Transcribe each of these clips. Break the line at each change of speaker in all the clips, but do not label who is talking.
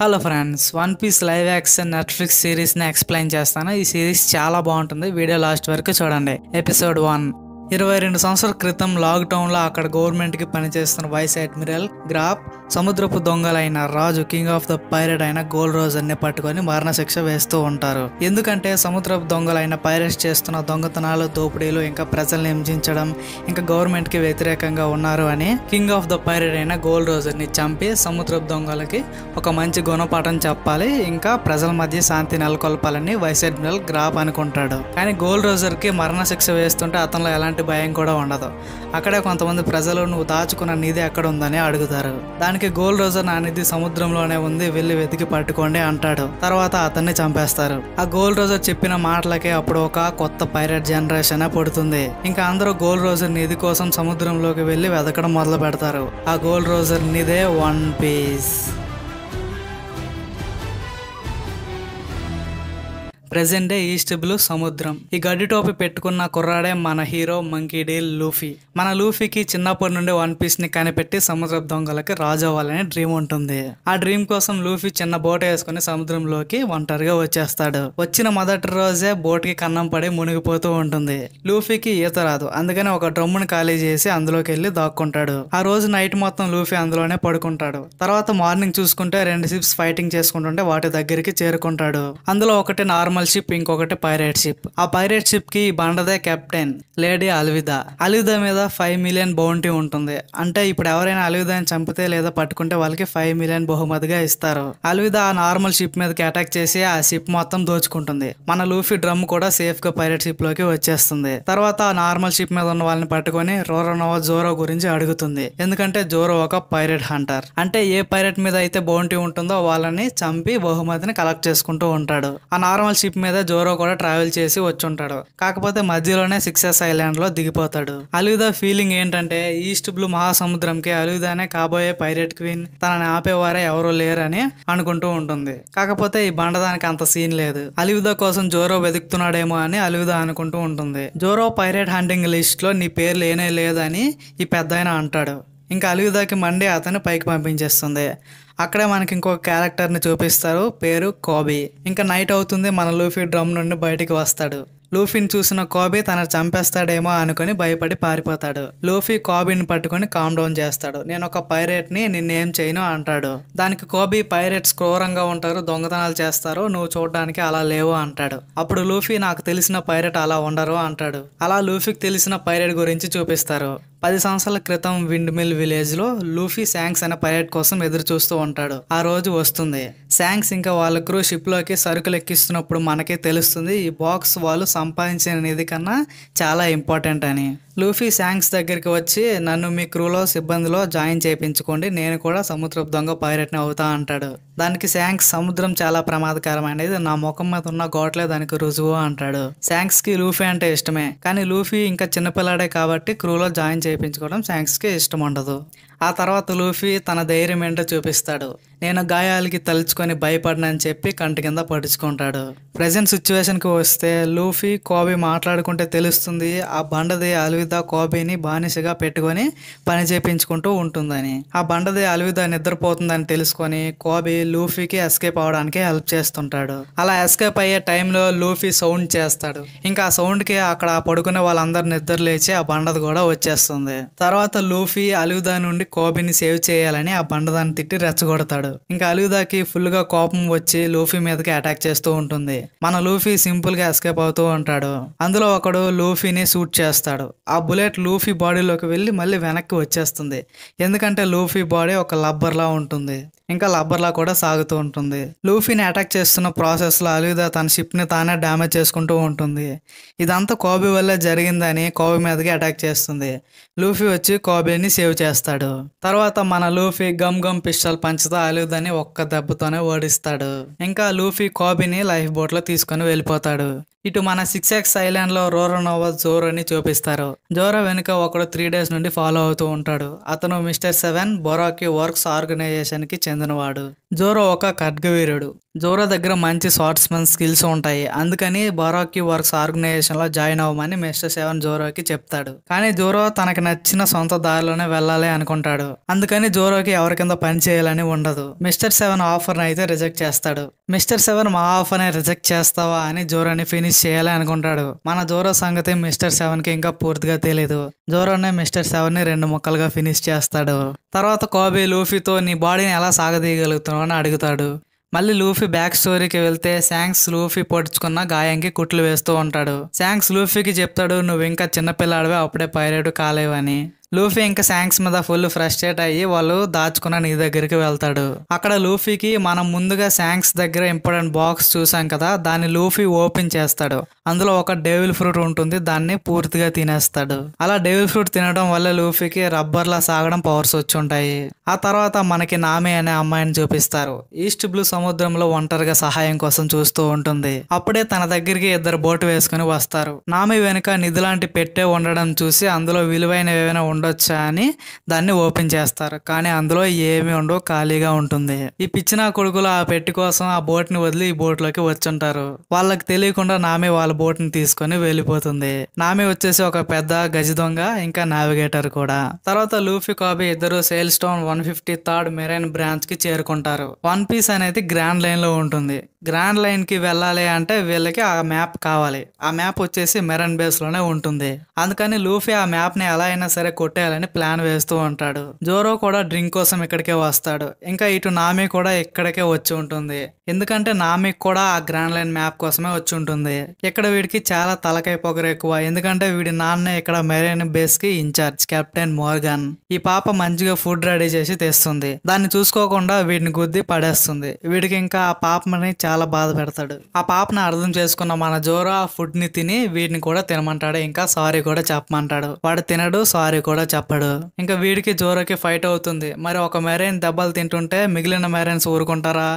hello friends one piece live action Netflix సిరీస్ని explain చేస్తాను ఈ సిరీస్ చాలా బాగుంటుంది వీడియో లాస్ట్ వరకు చూడండి ఎపిసోడ్ వన్ ఇరవై రెండు సంవత్సరాల క్రితం లాక్డౌన్లో అక్కడ గవర్నమెంట్కి పనిచేస్తున్న వైస్ అడ్మిరల్ గ్రాప్ సముద్రపు దొంగలైన రాజు కింగ్ ఆఫ్ ద పైరెట్ అయిన గోల్డ్ రోజ్ అన్ని పట్టుకొని మరణశిక్ష వేస్తూ ఉంటారు ఎందుకంటే సముద్రపు దొంగలైన పైరెట్స్ చేస్తున్న దొంగతనాలు దోపిడీలు ఇంకా ప్రజల్ని హింసించడం ఇంకా గవర్నమెంట్ కి వ్యతిరేకంగా ఉన్నారు అని కింగ్ ఆఫ్ ద పైరెట్ అయిన గోల్డ్ రోజర్ని చంపి సముద్రపు దొంగలకి ఒక మంచి గుణపాఠం చెప్పాలి ఇంకా ప్రజల మధ్య శాంతి నెలకొల్పాలని వైస్ అడ్మిరల్ గ్రాప్ అనుకుంటాడు కానీ గోల్డ్ రోజర్ కి మరణశిక్ష వేస్తుంటే అతనిలో ఎలాంటి భయం కూడా ఉండదు అక్కడే కొంతమంది ప్రజలు నువ్వు దాచుకున్న నిధి ఎక్కడ ఉందని అడుగుతారు దాని దానికి గోల్ రోజర్ అనేది సముద్రంలోనే ఉంది వెళ్ళి వెతికి పట్టుకోండి అంటాడు తర్వాత అతన్ని చంపేస్తారు ఆ గోల్ రోజర్ చెప్పిన మాటలకే అప్పుడు ఒక కొత్త పైరట్ జనరేషన్ పుడుతుంది ఇంకా అందరూ గోల్ రోజర్ నిధి కోసం సముద్రంలోకి వెళ్ళి వెతకడం మొదలు పెడతారు ఆ గోల్ రోజర్ నిదే one piece present day East Blue సముద్రం ఈ గడ్డి టోపీ పెట్టుకున్న కుర్రాడే మన హీరో మంకీ డే లూఫీ మన లూఫీకి చిన్నప్పటి నుండి వన్ పీస్ ని కనిపెట్టి సముద్ర దొంగలకి రాజు అవ్వాలనే డ్రీమ్ ఉంటుంది ఆ డ్రీమ్ కోసం లూఫీ చిన్న బోట వేసుకుని సముద్రంలోకి ఒంటరిగా వచ్చేస్తాడు వచ్చిన మొదటి రోజే బోట్ కి కన్నం పడి మునిగిపోతూ ఉంటుంది లూఫీకి ఈత రాదు అందుకని ఒక డ్రమ్మును ఖాళీ చేసి అందులోకి వెళ్ళి దాక్కుంటాడు ఆ రోజు నైట్ మొత్తం లూఫీ అందులోనే పడుకుంటాడు తర్వాత మార్నింగ్ చూసుకుంటే రెండు సిప్స్ ఫైటింగ్ చేసుకుంటుంటే వాటి దగ్గరికి చేరుకుంటాడు అందులో ఒకటి నార్మల్ స్మాల్ షిప్ ఇంకొకటి పైరేట్ షిప్ ఆ పైరేట్ షిప్ కి బండదే కెప్టెన్ లేడీ అల్విదా అల్విదా మీద ఫైవ్ మిలియన్ బౌంటీ ఉంటుంది అంటే ఇప్పుడు ఎవరైనా అల్విదాని చంపితే లేదా పట్టుకుంటే వాళ్ళకి ఫైవ్ మిలియన్ బహుమతిగా ఇస్తారు అల్విదా ఆ నార్మల్ షిప్ మీదకి అటాక్ చేసి ఆ షిప్ మొత్తం దోచుకుంటుంది మన లూఫీ డ్రమ్ కూడా సేఫ్ గా పైరేట్ షిప్ లోకి వచ్చేస్తుంది తర్వాత ఆ నార్మల్ షిప్ మీద ఉన్న వాళ్ళని పట్టుకొని రోరనోవా జోరో గురించి అడుగుతుంది ఎందుకంటే జోరో ఒక పైరేట్ హంటర్ అంటే ఏ పైరేట్ మీద అయితే బౌంటీ ఉంటుందో వాళ్ళని చంపి బహుమతిని కలెక్ట్ చేసుకుంటూ ఉంటాడు ఆ నార్మల్ షిప్ షిప్ మీద జోరో కూడా ట్రావెల్ చేసి వచ్చుంటాడు కాకపోతే మధ్యలోనే సిక్సెస్ ఐలాండ్ లో దిగిపోతాడు అలివిదా ఫీలింగ్ ఏంటంటే ఈస్ట్ బ్లూ కి అలీదానే కాబోయే పైరెట్ క్వీన్ తనని ఆపేవారే ఎవరూ లేరని అనుకుంటూ ఉంటుంది కాకపోతే ఈ బండదానికి అంత సీన్ లేదు అలివిదా కోసం జోరో వెతుకుతున్నాడేమో అని అలివిదా అనుకుంటూ ఉంటుంది జోరో పైరేట్ హంటింగ్ లిస్ట్ లో నీ పేరు లేనే లేదని ఈ పెద్ద అంటాడు ఇంకా అలుగుదాకి మండే అతను పైకి పంపించేస్తుంది అక్కడే మనకి ఇంకొక క్యారెక్టర్ని చూపిస్తారు పేరు కోబీ ఇంకా నైట్ అవుతుంది మన లూఫీ డ్రమ్ నుండి బయటికి వస్తాడు లూఫీని చూసిన కాబీ తనను చంపేస్తాడేమో అనుకుని భయపడి పారిపోతాడు లూఫీ కాబీని పట్టుకుని కామ్ డౌన్ చేస్తాడు నేను ఒక పైరేట్ ని నిన్నేం చేయను అంటాడు దానికి కాబీ పైరేట్స్ క్రూరంగా ఉంటారు దొంగతనాలు చేస్తారు నువ్వు చూడడానికి అలా లేవు అంటాడు అప్పుడు లూఫీ నాకు తెలిసిన పైరేట్ అలా ఉండరు అంటాడు అలా లూఫీకి తెలిసిన పైరేట్ గురించి చూపిస్తారు పది సంవత్సరాల క్రితం విండ్ మిల్ విలేజ్లో లూఫీ శాంక్స్ అనే పైలట్ కోసం ఎదురు చూస్తూ ఉంటాడు ఆ రోజు వస్తుంది శాంక్స్ ఇంకా వాళ్ళ క్రూ షిప్లోకి సరుకులు ఎక్కిస్తున్నప్పుడు మనకే తెలుస్తుంది ఈ బాక్స్ వాళ్ళు సంపాదించిన నిధి కన్నా చాలా ఇంపార్టెంట్ అని లూఫీ శాంక్స్ దగ్గరికి వచ్చి నన్ను మీ క్రూలో సిబ్బందిలో జాయిన్ చేయించుకోండి నేను కూడా సముద్రపు దొంగ పైరట్ని అవుతా అంటాడు దానికి శాంక్స్ సముద్రం చాలా ప్రమాదకరమైనది నా ముఖం మీద ఉన్న గోట్లే దానికి రుజువు అంటాడు శాంక్స్ కి లూఫీ అంటే ఇష్టమే కానీ లూఫీ ఇంకా చిన్నపిల్లాడే కాబట్టి క్రూలో జాయిన్ చేయించుకోవడం శాంక్స్ కి ఇష్టం ఉండదు ఆ తర్వాత లూఫీ తన ధైర్యం ఏంటో చూపిస్తాడు నేను గాయాలకి తలుచుకొని భయపడినని చెప్పి కంటి కింద పడుచుకుంటాడు ప్రజెంట్ సిచ్యువేషన్కి వస్తే లూఫీ కోబీ మాట్లాడుకుంటే తెలుస్తుంది ఆ బండది అల్విదా కోబీని బానిసగా పెట్టుకొని పని చేపించుకుంటూ ఉంటుందని ఆ బండది అల్విదా నిద్రపోతుందని తెలుసుకొని కోబీ లూఫీకి ఎస్కేప్ అవడానికి హెల్ప్ చేస్తుంటాడు అలా ఎస్కేప్ అయ్యే టైంలో లూఫీ సౌండ్ చేస్తాడు ఇంకా ఆ సౌండ్కి అక్కడ పడుకునే వాళ్ళందరు నిద్ర లేచి ఆ బండది కూడా వచ్చేస్తుంది తర్వాత లూఫీ అల్విదా నుండి వెళ్ళి కోబీని సేవ్ చేయాలని ఆ బండదాన్ని తిట్టి రెచ్చగొడతాడు ఇంకా అలుగుదాకి ఫుల్ గా కోపం వచ్చి లూఫీ మీదకి అటాక్ చేస్తూ ఉంటుంది మన లూఫీ సింపుల్ గా ఎస్కేప్ అవుతూ ఉంటాడు అందులో ఒకడు లూఫీని షూట్ చేస్తాడు ఆ బుల్లెట్ లూఫీ బాడీలోకి వెళ్ళి మళ్ళీ వెనక్కి వచ్చేస్తుంది ఎందుకంటే లూఫీ బాడీ ఒక లబ్బర్ లా ఉంటుంది ఇంకా లబ్బర్లా కూడా సాగుతూ ఉంటుంది లూఫీని అటాక్ చేస్తున్న ప్రాసెస్లో అలీదా తన షిప్ని తానే డ్యామేజ్ చేసుకుంటూ ఉంటుంది ఇదంతా కోబీ వల్లే జరిగిందని కోబీ మీదకి అటాక్ చేస్తుంది లూఫీ వచ్చి కోబీని సేవ్ చేస్తాడు తర్వాత మన లూఫీ గమ్ గమ్ పిస్టల్ పంచుతో అలీదాని ఒక్క దెబ్బతోనే ఓడిస్తాడు ఇంకా లూఫీ కోబీని లైఫ్ బోట్లో తీసుకొని వెళ్ళిపోతాడు ఇటు మన సిక్స్ ఎక్స్ లో రోరో నోవా జోరో అని చూపిస్తారు జోరో వెనుక ఒకడు త్రీ డేస్ నుండి ఫాలో అవుతూ ఉంటాడు అతను mister seven Baroque Works organization కి చెందినవాడు జోరో ఒక ఖడ్గవీరుడు జోరా దగ్గర మంచి స్వాట్స్మెన్ స్కిల్స్ ఉంటాయి అందుకని బొరాకి వర్క్స్ ఆర్గనైజేషన్లో జాయిన్ అవ్వమని మిస్టర్ సెవెన్ జోరోకి చెప్తాడు కానీ జోరో తనకు నచ్చిన సొంత దారిలోనే వెళ్ళాలి అనుకుంటాడు అందుకని జోరోకి ఎవరి కింద పని చేయాలని ఉండదు మిస్టర్ సెవెన్ ఆఫర్ని అయితే రిజెక్ట్ చేస్తాడు మిస్టర్ సెవెన్ మా ఆఫర్ని రిజెక్ట్ చేస్తావా అని జోరోని ఫినిష్ చేయాలి అనుకుంటాడు మన జోరో సంగతి మిస్టర్ సెవెన్కి ఇంకా పూర్తిగా తెలియదు జోరోనే మిస్టర్ సెవెన్ని రెండు ముక్కలుగా ఫినిష్ చేస్తాడు తర్వాత కోబే లూఫీతో నీ బాడీని ఎలా సాగదీయగలుగుతున్నావు అని అడుగుతాడు మళ్ళీ లూఫీ బ్యాక్ స్టోరీకి వెళ్తే శాంక్స్ లూఫీ పొడుచుకున్న గాయంకి కుట్లు వేస్తూ ఉంటాడు శాంక్స్ లూఫీకి చెప్తాడు నువ్వు ఇంకా చిన్నపిల్లాడవే అప్పుడే పైరేటు కాలేవని లూఫీ ఇంకా శాంక్స్ మీద ఫుల్ ఫ్రస్ట్రేట్ అయ్యి వాళ్ళు దాచుకున్న నీ దగ్గరికి వెళ్తాడు అక్కడ లూఫీకి మనం ముందుగా శాంక్స్ దగ్గర ఇంపార్టెంట్ బాక్స్ చూసాం కదా దాన్ని లూఫీ ఓపెన్ చేస్తాడు అందులో ఒక డేవిల్ ఫ్రూట్ ఉంటుంది దాన్ని పూర్తిగా తినేస్తాడు అలా డేవిల్ ఫ్రూట్ తినడం వల్ల లూఫీకి రబ్బర్ లా సాగడం పవర్స్ వచ్చి ఉంటాయి ఆ తర్వాత మనకి నామి అనే అమ్మాయిని చూపిస్తారు ఈస్ట్ బ్లూ సముద్రంలో ఒంటరిగా సహాయం కోసం చూస్తూ ఉంటుంది అప్పుడే తన దగ్గరికి ఇద్దరు బోటు వేసుకుని వస్తారు నామి వెనుక నిధి లాంటి పెట్టే ఉండడం చూసి అందులో విలువైన ఏమైనా ఉండొచ్చా అని దాన్ని ఓపెన్ చేస్తారు కానీ అందులో ఏమి ఉండవు ఖాళీగా ఉంటుంది ఈ పిచ్చిన కొడుకులు ఆ పెట్టి కోసం ఆ బోట్ ని వదిలి ఈ బోట్ లోకి వచ్చుంటారు వాళ్ళకి తెలియకుండా నామే వాళ్ళ బోట్ ని తీసుకొని వెళ్ళిపోతుంది నామే వచ్చేసి ఒక పెద్ద గజ దొంగ ఇంకా నావిగేటర్ కూడా తర్వాత లూఫీ కాబీ ఇద్దరు Shells Town one fifty third marine branch కి చేరుకుంటారు వన్ పీస్ అనేది గ్రాండ్ లైన్ లో ఉంటుంది గ్రాండ్ లైన్ కి వెళ్ళాలి అంటే వీళ్ళకి ఆ మ్యాప్ కావాలి ఆ మ్యాప్ వచ్చేసి మెరైన్ బేస్ లోనే ఉంటుంది అందుకని లూఫీ ఆ మ్యాప్ ని ఎలా అయినా సరే కొట్టేయాలని ప్లాన్ వేస్తూ ఉంటాడు జోరో కూడా డ్రింక్ కోసం ఇక్కడికే వస్తాడు ఇంకా ఇటు నామి కూడా ఇక్కడికే వచ్చి ఉంటుంది ఎందుకంటే నామిక్ కూడా ఆ గ్రాండ్ లైన్ మ్యాప్ కోసమే వచ్చి ఉంటుంది ఇక్కడ వీడికి చాలా తలకాయ పొగరు ఎక్కువ ఎందుకంటే వీడి నాన్న ఇక్కడ మెరైన్ బేస్ కి ఇన్ఛార్జ్ కెప్టెన్ మోర్గన్ ఈ పాప మంచిగా ఫుడ్ రెడీ చేసి తెస్తుంది దాన్ని చూసుకోకుండా వీడిని గుద్ది పడేస్తుంది వీడికి ఇంకా ఆ పాపని చాలా బాధ పెడతాడు ఆ పాపను అర్థం చేసుకున్న మన జోరా ఆ ఫుడ్ ని తిని వీడిని కూడా తినమంటాడు ఇంకా సారీ కూడా చెప్పమంటాడు వాడు తినడు సారీ కూడా చెప్పడు ఇంకా వీడికి జోరోకి ఫైట్ అవుతుంది మరి ఒక మెరైన్ దెబ్బలు తింటుంటే మిగిలిన మెరైన్స్ ఊరుకుంటారా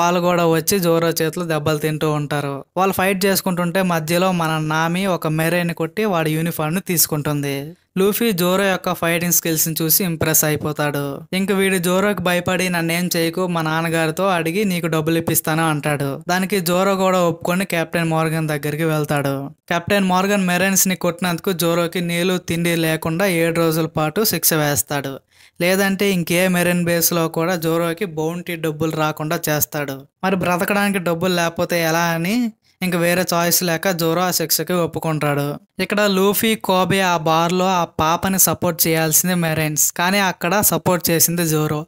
వాళ్ళు కూడా వచ్చి జోరో చేతులు దెబ్బలు తింటూ ఉంటారు వాళ్ళు ఫైట్ చేసుకుంటుంటే మధ్యలో మన నామి ఒక మెరైన్ కొట్టి వాడి ను తీసుకుంటుంది లూఫీ జోరో యొక్క ఫైటింగ్ స్కిల్స్ ని చూసి ఇంప్రెస్ అయిపోతాడు ఇంక వీడు జోరోకి భయపడి నన్నేం చేయకు మా నాన్నగారితో అడిగి నీకు డబ్బులు ఇప్పిస్తాను అంటాడు దానికి జోరో కూడా ఒప్పుకొని కెప్టెన్ మార్గన్ దగ్గరికి వెళ్తాడు కెప్టెన్ మార్గన్ మెరైన్స్ ని కొట్టినందుకు జోరోకి నీళ్లు తిండి లేకుండా ఏడు రోజుల పాటు శిక్ష వేస్తాడు లేదంటే ఇంకే మెరైన్ బేస్లో కూడా జోరోకి బౌంటీ డబ్బులు రాకుండా చేస్తాడు మరి బ్రతకడానికి డబ్బులు లేకపోతే ఎలా అని ఇంక వేరే చాయిస్ లేక జోరో ఆ శిక్షకి ఒప్పుకుంటాడు ఇక్కడ లూఫీ కోబే ఆ బార్లో ఆ పాపని సపోర్ట్ చేయాల్సింది మెరైన్స్ కానీ అక్కడ సపోర్ట్ చేసింది జోరో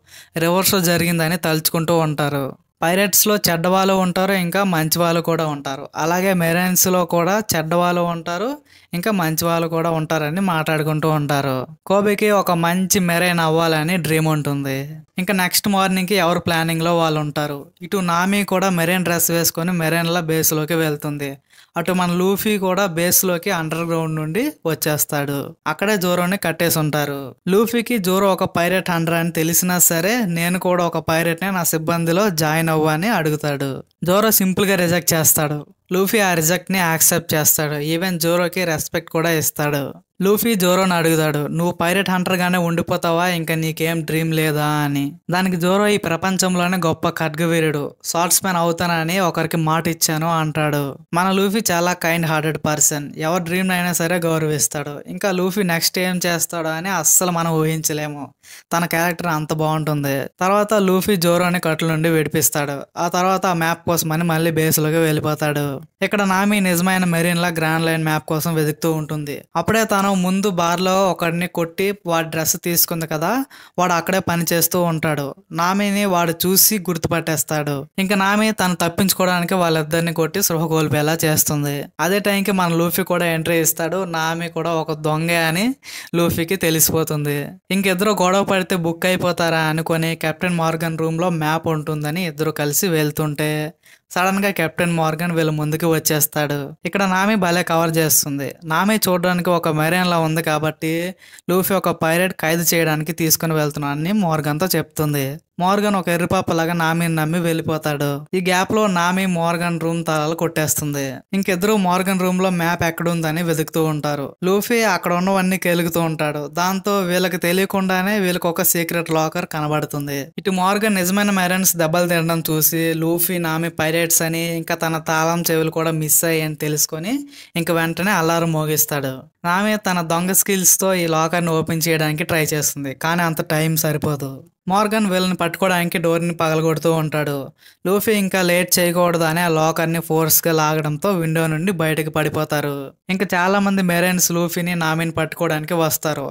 రివర్స్ జరిగిందని తలుచుకుంటూ ఉంటారు పైరెట్స్లో చెడ్డవాళ్ళు ఉంటారు ఇంకా మంచి వాళ్ళు కూడా ఉంటారు అలాగే మెరైన్స్లో కూడా చెడ్డవాళ్ళు ఉంటారు ఇంకా మంచి వాళ్ళు కూడా ఉంటారని మాట్లాడుకుంటూ ఉంటారు కోబికి ఒక మంచి మెరైన్ అవ్వాలని డ్రీమ్ ఉంటుంది ఇంకా నెక్స్ట్ మార్నింగ్కి ఎవరు ప్లానింగ్లో వాళ్ళు ఉంటారు ఇటు నామి కూడా మెరైన్ డ్రెస్ వేసుకొని మెరైన్లో బేస్లోకి వెళ్తుంది అటు మన లూఫీ కూడా బేస్లోకి అండర్ గ్రౌండ్ నుండి వచ్చేస్తాడు అక్కడే జోరోని కట్టేసి ఉంటారు లూఫీకి జోరో ఒక పైరెట్ హండ్రెడ్ అని తెలిసినా సరే నేను కూడా ఒక పైరెట్నే నా సిబ్బందిలో జాయిన్ అవ్వని అడుగుతాడు జోరో సింపుల్గా రిజెక్ట్ చేస్తాడు లూఫీ ఆ రిజెక్ట్ని యాక్సెప్ట్ చేస్తాడు ఈవెన్ జోరోకి రెస్పెక్ట్ కూడా ఇస్తాడు లూఫీ జోరోని అడుగుతాడు నువ్వు పైరెట్ హంటర్గానే ఉండిపోతావా ఇంకా నీకేం డ్రీమ్ లేదా అని దానికి జోరో ఈ ప్రపంచంలోనే గొప్ప ఖడ్గవీరుడు షార్ట్స్ మ్యాన్ అవుతానని ఒకరికి మాట ఇచ్చాను అంటాడు మన లూఫీ చాలా కైండ్ హార్టెడ్ పర్సన్ ఎవరి డ్రీమ్ అయినా సరే గౌరవిస్తాడు ఇంకా లూఫీ నెక్స్ట్ ఏం చేస్తాడో అని అస్సలు మనం ఊహించలేము తన క్యారెక్టర్ అంత బాగుంటుంది తర్వాత లూఫీ జోరోని కట్ల నుండి విడిపిస్తాడు ఆ తర్వాత ఆ మ్యాప్ కోసమని మళ్ళీ లోకి వెళ్ళిపోతాడు ఇక్కడ నామి నిజమైన మెరీన్లా గ్రాండ్ లైన్ మ్యాప్ కోసం వెతుకుతూ ఉంటుంది అప్పుడే తను మనం ముందు బార్లో ఒకడిని కొట్టి వాడి డ్రెస్ తీసుకుంది కదా వాడు అక్కడే పని చేస్తూ ఉంటాడు నామిని వాడు చూసి గుర్తుపట్టేస్తాడు ఇంకా నామి తను తప్పించుకోవడానికి వాళ్ళిద్దరిని కొట్టి సృహ కోల్పోయేలా చేస్తుంది అదే టైంకి మన లూఫీ కూడా ఎంట్రీ ఇస్తాడు నామి కూడా ఒక దొంగ అని లూఫీకి తెలిసిపోతుంది ఇద్దరు గొడవ పడితే బుక్ అయిపోతారా అనుకుని కెప్టెన్ మార్గన్ రూమ్లో మ్యాప్ ఉంటుందని ఇద్దరు కలిసి వెళ్తుంటే సడన్గా కెప్టెన్ మార్గన్ వీళ్ళ ముందుకు వచ్చేస్తాడు ఇక్కడ నామి భలే కవర్ చేస్తుంది నామి చూడడానికి ఒక మెరైన్లా ఉంది కాబట్టి లూఫీ ఒక పైరెట్ ఖైదు చేయడానికి తీసుకుని వెళ్తున్నానని మార్గన్తో చెప్తుంది మోర్గన్ ఒక లాగా నామిని నమ్మి వెళ్ళిపోతాడు ఈ గ్యాప్ లో నామి మోర్గన్ రూమ్ తాళాలు కొట్టేస్తుంది ఇంకిద్దరు మోర్గన్ రూమ్ లో మ్యాప్ ఎక్కడుందని వెతుకుతూ ఉంటారు లూఫీ అక్కడ ఉన్నవన్నీ కెలుగుతూ ఉంటాడు దాంతో వీళ్ళకి తెలియకుండానే వీళ్ళకి ఒక సీక్రెట్ లాకర్ కనబడుతుంది ఇటు మోర్గన్ నిజమైన మెరన్స్ దెబ్బలు తినడం చూసి లూఫీ నామి పైరేట్స్ అని ఇంకా తన తాళం చెవులు కూడా మిస్ అని తెలుసుకొని ఇంక వెంటనే అల్లారు మోగిస్తాడు నామే తన దొంగ స్కిల్స్తో ఈ లాకర్ని ఓపెన్ చేయడానికి ట్రై చేస్తుంది కానీ అంత టైం సరిపోదు మార్గన్ వీళ్ళని పట్టుకోవడానికి డోర్ని పగలగొడుతూ ఉంటాడు లూఫీ ఇంకా లేట్ చేయకూడదు అని ఆ లోకర్ని ఫోర్స్గా లాగడంతో విండో నుండి బయటకు పడిపోతారు ఇంకా చాలామంది మెరైన్స్ లూఫీని నామిని పట్టుకోవడానికి వస్తారు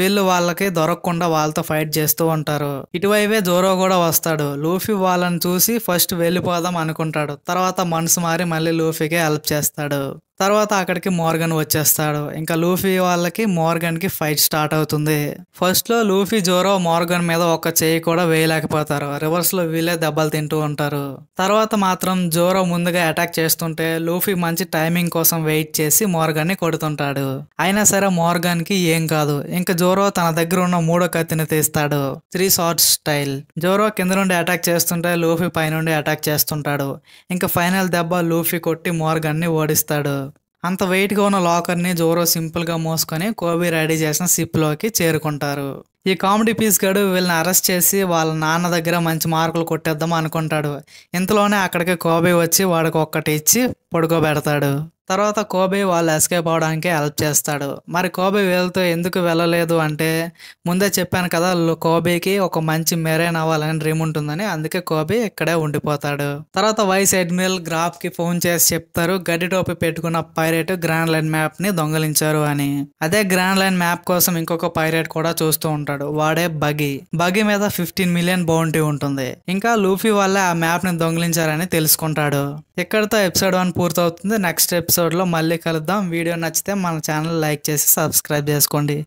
వీళ్ళు వాళ్ళకి దొరకకుండా వాళ్ళతో ఫైట్ చేస్తూ ఉంటారు ఇటువైపే జోరో కూడా వస్తాడు లూఫీ వాళ్ళని చూసి ఫస్ట్ వెళ్ళిపోదాం అనుకుంటాడు తర్వాత మనసు మారి మళ్ళీ లూఫీకి హెల్ప్ చేస్తాడు తర్వాత అక్కడికి మోర్గన్ వచ్చేస్తాడు ఇంకా లూఫీ వాళ్ళకి మోర్గన్కి ఫైట్ స్టార్ట్ అవుతుంది ఫస్ట్లో లూఫీ జోరో మోర్గన్ మీద ఒక చేయి కూడా వేయలేకపోతారు రివర్స్లో వీళ్ళే దెబ్బలు తింటూ ఉంటారు తర్వాత మాత్రం జోరో ముందుగా అటాక్ చేస్తుంటే లూఫీ మంచి టైమింగ్ కోసం వెయిట్ చేసి మోర్గన్ని కొడుతుంటాడు అయినా సరే మోర్గన్కి ఏం కాదు ఇంకా జోరో తన దగ్గర ఉన్న మూడో కత్తిని తీస్తాడు త్రీ షార్ట్స్ స్టైల్ జోరో కింద నుండి అటాక్ చేస్తుంటే లూఫీ పైనుండి అటాక్ చేస్తుంటాడు ఇంకా ఫైనల్ దెబ్బ లూఫీ కొట్టి మోర్గన్ని ఓడిస్తాడు అంత వెయిట్గా ఉన్న లాకర్ని జోరో సింపుల్గా మోసుకొని కోబీ రెడీ చేసిన సిప్లోకి చేరుకుంటారు ఈ కామెడీ పీస్ గడు వీళ్ళని అరెస్ట్ చేసి వాళ్ళ నాన్న దగ్గర మంచి మార్కులు కొట్టేద్దాం అనుకుంటాడు ఇంతలోనే అక్కడికి కోబీ వచ్చి వాడికి ఒక్కటి ఇచ్చి పడుకోబెడతాడు తర్వాత కోబే వాళ్ళు ఎస్కేప్ అవడానికి హెల్ప్ చేస్తాడు మరి కోబే వీళ్ళతో ఎందుకు వెళ్ళలేదు అంటే ముందే చెప్పాను కదా కోబేకి ఒక మంచి మెరైన్ అవ్వాలని డ్రీమ్ ఉంటుందని అందుకే కోబే ఇక్కడే ఉండిపోతాడు తర్వాత వైస్ అడ్మిరల్ గ్రాఫ్ కి ఫోన్ చేసి చెప్తారు గడ్డి టోపీ పెట్టుకున్న పైరేట్ గ్రాండ్ లైన్ మ్యాప్ ని దొంగలించారు అని అదే గ్రాండ్ లైన్ మ్యాప్ కోసం ఇంకొక పైరేట్ కూడా చూస్తూ ఉంటాడు వాడే బగీ బగీ మీద ఫిఫ్టీన్ మిలియన్ బౌండరీ ఉంటుంది ఇంకా లూఫీ వాళ్ళే ఆ మ్యాప్ ని దొంగిలించారని తెలుసుకుంటాడు ఇక్కడతో ఎపిసోడ్ వన్ పూర్తవుతుంది నెక్స్ట్ ఎపిసోడ్ ఎపిసోడ్లో మళ్ళీ కలుద్దాం వీడియో నచ్చితే మన ఛానల్ లైక్ చేసి సబ్స్క్రైబ్ చేసుకోండి